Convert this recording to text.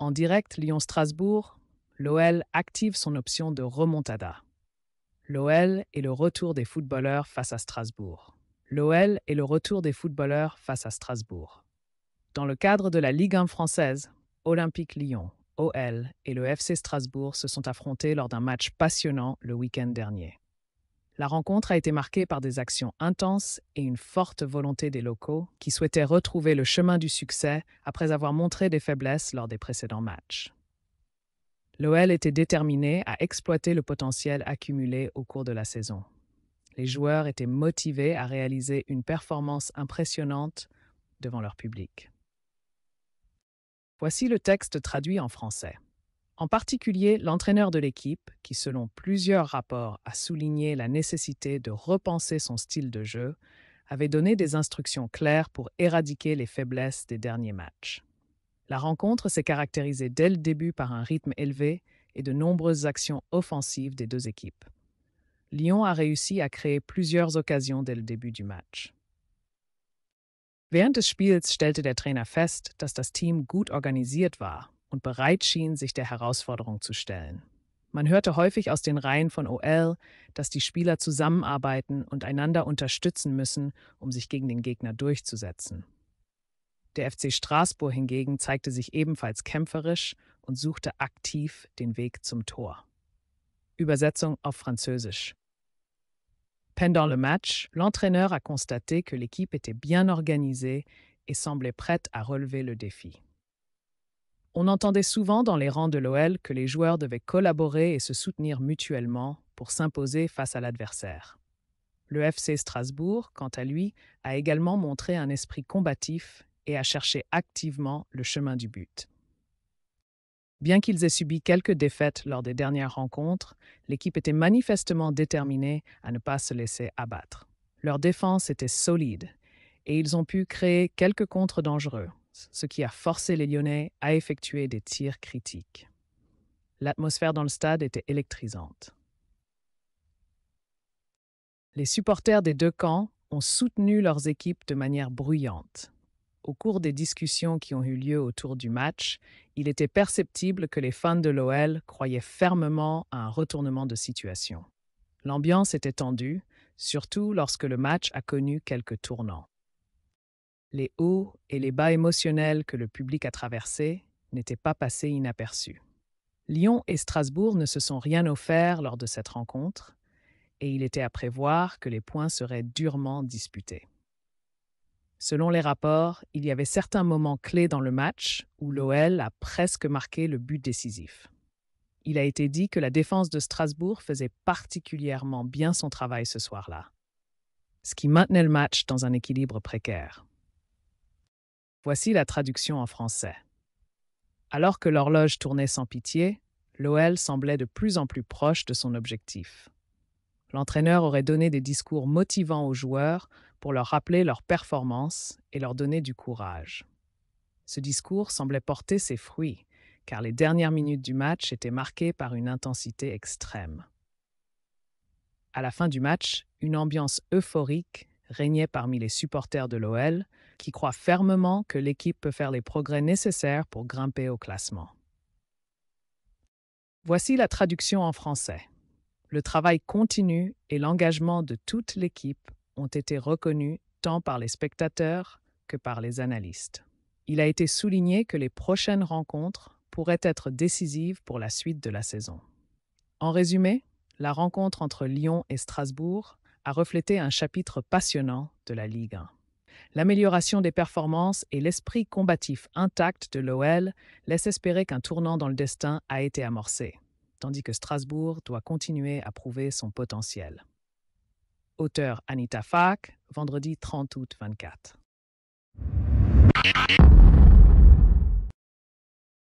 En direct Lyon-Strasbourg, l'OL active son option de remontada. L'OL est le retour des footballeurs face à Strasbourg. L'OL est le retour des footballeurs face à Strasbourg. Dans le cadre de la Ligue 1 française, Olympique Lyon, OL et le FC Strasbourg se sont affrontés lors d'un match passionnant le week-end dernier. La rencontre a été marquée par des actions intenses et une forte volonté des locaux qui souhaitaient retrouver le chemin du succès après avoir montré des faiblesses lors des précédents matchs. L'OL était déterminé à exploiter le potentiel accumulé au cours de la saison. Les joueurs étaient motivés à réaliser une performance impressionnante devant leur public. Voici le texte traduit en français. En particulier, l'entraîneur de l'équipe, qui selon plusieurs rapports a souligné la nécessité de repenser son style de jeu, avait donné des instructions claires pour éradiquer les faiblesses des derniers matchs. La rencontre s'est caractérisée dès le début par un rythme élevé et de nombreuses actions offensives des deux équipes. Lyon a réussi à créer plusieurs occasions dès le début du match. Während des Spiels stellte der Trainer fest, dass das Team gut organisiert war und bereit schien, sich der Herausforderung zu stellen. Man hörte häufig aus den Reihen von OL, dass die Spieler zusammenarbeiten und einander unterstützen müssen, um sich gegen den Gegner durchzusetzen. Der FC Straßburg hingegen zeigte sich ebenfalls kämpferisch und suchte aktiv den Weg zum Tor. Übersetzung auf Französisch. Pendant le match, l'entraîneur a constaté que l'équipe était bien organisée et semblait prête à relever le défi. On entendait souvent dans les rangs de l'OL que les joueurs devaient collaborer et se soutenir mutuellement pour s'imposer face à l'adversaire. Le FC Strasbourg, quant à lui, a également montré un esprit combatif et a cherché activement le chemin du but. Bien qu'ils aient subi quelques défaites lors des dernières rencontres, l'équipe était manifestement déterminée à ne pas se laisser abattre. Leur défense était solide et ils ont pu créer quelques contres dangereux ce qui a forcé les Lyonnais à effectuer des tirs critiques. L'atmosphère dans le stade était électrisante. Les supporters des deux camps ont soutenu leurs équipes de manière bruyante. Au cours des discussions qui ont eu lieu autour du match, il était perceptible que les fans de l'OL croyaient fermement à un retournement de situation. L'ambiance était tendue, surtout lorsque le match a connu quelques tournants. Les hauts et les bas émotionnels que le public a traversés n'étaient pas passés inaperçus. Lyon et Strasbourg ne se sont rien offerts lors de cette rencontre, et il était à prévoir que les points seraient durement disputés. Selon les rapports, il y avait certains moments clés dans le match où l'OL a presque marqué le but décisif. Il a été dit que la défense de Strasbourg faisait particulièrement bien son travail ce soir-là, ce qui maintenait le match dans un équilibre précaire. Voici la traduction en français. Alors que l'horloge tournait sans pitié, l'OL semblait de plus en plus proche de son objectif. L'entraîneur aurait donné des discours motivants aux joueurs pour leur rappeler leur performance et leur donner du courage. Ce discours semblait porter ses fruits, car les dernières minutes du match étaient marquées par une intensité extrême. À la fin du match, une ambiance euphorique régnait parmi les supporters de l'OL, qui croient fermement que l'équipe peut faire les progrès nécessaires pour grimper au classement. Voici la traduction en français. Le travail continu et l'engagement de toute l'équipe ont été reconnus tant par les spectateurs que par les analystes. Il a été souligné que les prochaines rencontres pourraient être décisives pour la suite de la saison. En résumé, la rencontre entre Lyon et Strasbourg a reflété un chapitre passionnant de la Ligue 1. L'amélioration des performances et l'esprit combatif intact de l'OL laissent espérer qu'un tournant dans le destin a été amorcé, tandis que Strasbourg doit continuer à prouver son potentiel. Auteur Anita Fak, vendredi 30 août 24.